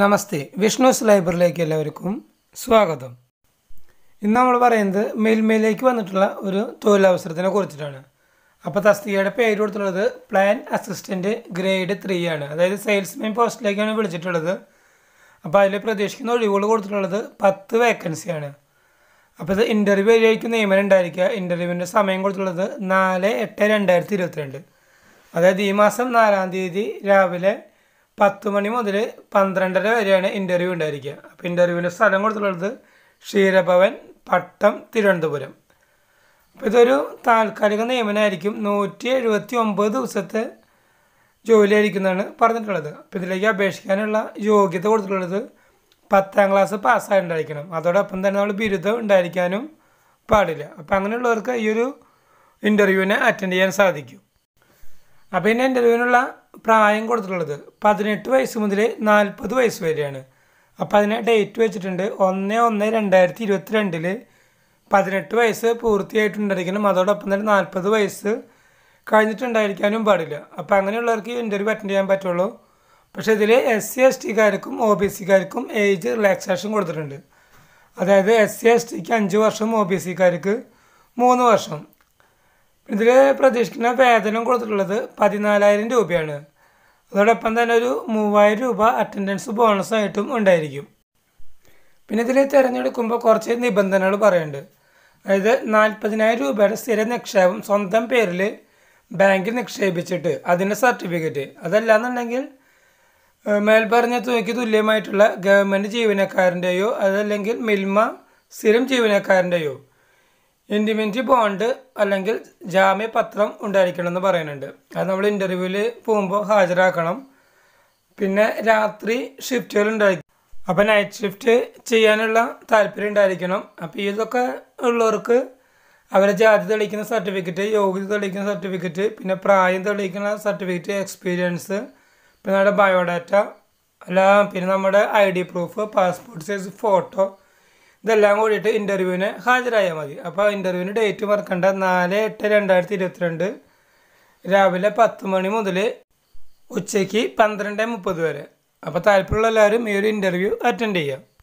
നമസ്തേ വിഷ്ണുസ് ലൈബ്രറിയിലേക്ക് എല്ലാവർക്കും സ്വാഗതം ഇന്ന് നമ്മൾ പറയുന്നത് മേൽമേലേക്ക് വന്നിട്ടുള്ള ഒരു തൊഴിലവസരത്തിനെ കുറിച്ചിട്ടാണ് അപ്പോൾ തസ്തികയുടെ പേര് കൊടുത്തുള്ളത് പ്ലാൻ അസിസ്റ്റൻറ്റ് ഗ്രേഡ് ത്രീ ആണ് അതായത് സെയിൽസ്മാൻ പോസ്റ്റിലേക്കാണ് വിളിച്ചിട്ടുള്ളത് അപ്പോൾ അതിൽ പ്രതീക്ഷിക്കുന്ന ഒഴിവുകൾ കൊടുത്തിട്ടുള്ളത് പത്ത് വേക്കൻസിയാണ് അപ്പോൾ ഇത് ഇൻ്റർവ്യൂ വഴിയായിരിക്കും നിയമനം ഉണ്ടായിരിക്കുക ഇൻ്റർവ്യൂവിൻ്റെ സമയം കൊടുത്തിട്ടുള്ളത് നാല് എട്ട് രണ്ടായിരത്തി ഇരുപത്തിരണ്ട് അതായത് ഈ മാസം നാലാം തീയതി രാവിലെ പത്ത് മണി മുതൽ പന്ത്രണ്ടര വരെയാണ് ഇൻ്റർവ്യൂ ഉണ്ടായിരിക്കുക അപ്പോൾ ഇൻ്റർവ്യൂവിൻ്റെ സ്ഥലം കൊടുത്തിട്ടുള്ളത് ക്ഷീരഭവൻ പട്ടം തിരുവനന്തപുരം അപ്പോൾ ഇതൊരു താൽക്കാലിക നിയമനമായിരിക്കും നൂറ്റി എഴുപത്തി ഒമ്പത് ദിവസത്തെ ജോലിയായിരിക്കുന്നതാണ് പറഞ്ഞിട്ടുള്ളത് അപ്പോൾ ഇതിലേക്ക് അപേക്ഷിക്കാനുള്ള യോഗ്യത കൊടുത്തിട്ടുള്ളത് പത്താം ക്ലാസ് പാസ്സായിട്ടുണ്ടായിരിക്കണം അതോടൊപ്പം തന്നെ നമ്മൾ ബിരുദം ഉണ്ടായിരിക്കാനും പാടില്ല അപ്പോൾ അങ്ങനെയുള്ളവർക്ക് ഈ ഒരു ഇൻ്റർവ്യൂവിനെ അറ്റൻഡ് ചെയ്യാൻ സാധിക്കും അപ്പോൾ ഇതിൻ്റെ ഇൻ്റർവ്യൂവിനുള്ള പ്രായം കൊടുത്തിട്ടുള്ളത് പതിനെട്ട് വയസ്സ് മുതൽ നാൽപ്പത് വയസ്സ് വരെയാണ് അപ്പോൾ അതിനെ ഡേറ്റ് വെച്ചിട്ടുണ്ട് ഒന്ന് ഒന്ന് രണ്ടായിരത്തി രണ്ടിൽ പതിനെട്ട് വയസ്സ് പൂർത്തിയായിട്ടുണ്ടായിരിക്കണം അതോടൊപ്പം തന്നെ നാൽപ്പത് വയസ്സ് കഴിഞ്ഞിട്ടുണ്ടായിരിക്കാനും പാടില്ല അപ്പോൾ അങ്ങനെയുള്ളവർക്ക് ഇൻ്റർവ്യൂ അറ്റൻഡ് ചെയ്യാൻ പറ്റുള്ളൂ പക്ഷേ ഇതിൽ എസ് സി എസ് ടിക്കാർക്കും ഒ ബി സിക്കാർക്കും ഏജ് റിലാക്സേഷൻ കൊടുത്തിട്ടുണ്ട് അതായത് എസ് സി എസ് ടിക്ക് അഞ്ച് വർഷം ഒ ബി സിക്കാർക്ക് മൂന്ന് വർഷം ഇതിൽ പ്രതീക്ഷിക്കുന്ന വേതനം കൊടുത്തിട്ടുള്ളത് പതിനാലായിരം രൂപയാണ് അതോടൊപ്പം തന്നെ ഒരു മൂവായിരം രൂപ അറ്റൻഡൻസ് ബോണസായിട്ടും ഉണ്ടായിരിക്കും പിന്നെ ഇതിൽ തിരഞ്ഞെടുക്കുമ്പോൾ കുറച്ച് നിബന്ധനകൾ പറയുന്നുണ്ട് അതായത് നാൽപ്പതിനായിരം രൂപയുടെ സ്ഥിര നിക്ഷേപം സ്വന്തം പേരിൽ ബാങ്കിൽ നിക്ഷേപിച്ചിട്ട് അതിൻ്റെ സർട്ടിഫിക്കറ്റ് അതല്ലാന്നുണ്ടെങ്കിൽ മേൽപ്പറഞ്ഞ തുകയ്ക്ക് തുല്യമായിട്ടുള്ള ഗവൺമെൻറ് ജീവനക്കാരൻ്റെയോ അതല്ലെങ്കിൽ മിൽമ സ്ഥിരം ജീവനക്കാരൻ്റെയോ ഇൻറ്റിമെൻ്റ് ബോണ്ട് അല്ലെങ്കിൽ ജാമ്യപത്രം ഉണ്ടായിരിക്കണം എന്ന് പറയുന്നുണ്ട് അത് നമ്മൾ ഇൻ്റർവ്യൂവിൽ പോകുമ്പോൾ ഹാജരാക്കണം പിന്നെ രാത്രി ഷിഫ്റ്റുകൾ ഉണ്ടായിരിക്കും അപ്പോൾ നൈറ്റ് ഷിഫ്റ്റ് ചെയ്യാനുള്ള താല്പര്യം ഉണ്ടായിരിക്കണം അപ്പോൾ ഇതൊക്കെ ഉള്ളവർക്ക് അവരെ ജാതി തെളിയിക്കുന്ന സർട്ടിഫിക്കറ്റ് യോഗ്യത തെളിയിക്കുന്ന സർട്ടിഫിക്കറ്റ് പിന്നെ പ്രായം തെളിയിക്കുന്ന സർട്ടിഫിക്കറ്റ് എക്സ്പീരിയൻസ് പിന്നെ നമ്മുടെ ബയോഡാറ്റ അല്ല പിന്നെ നമ്മുടെ I D proof passport size photo ഇതെല്ലാം കൂടിയിട്ട് ഇൻ്റർവ്യൂവിന് ഹാജരായാൽ മതി അപ്പോൾ ഇൻ്റർവ്യൂവിന് ഡേറ്റ് മറക്കണ്ട നാല് എട്ട് രണ്ടായിരത്തി ഇരുപത്തിരണ്ട് രാവിലെ പത്ത് മണി മുതൽ ഉച്ചയ്ക്ക് പന്ത്രണ്ട് മുപ്പത് വരെ അപ്പോൾ താല്പര്യമുള്ള എല്ലാവരും ഈ ഒരു ഇൻ്റർവ്യൂ അറ്റൻഡ് ചെയ്യാം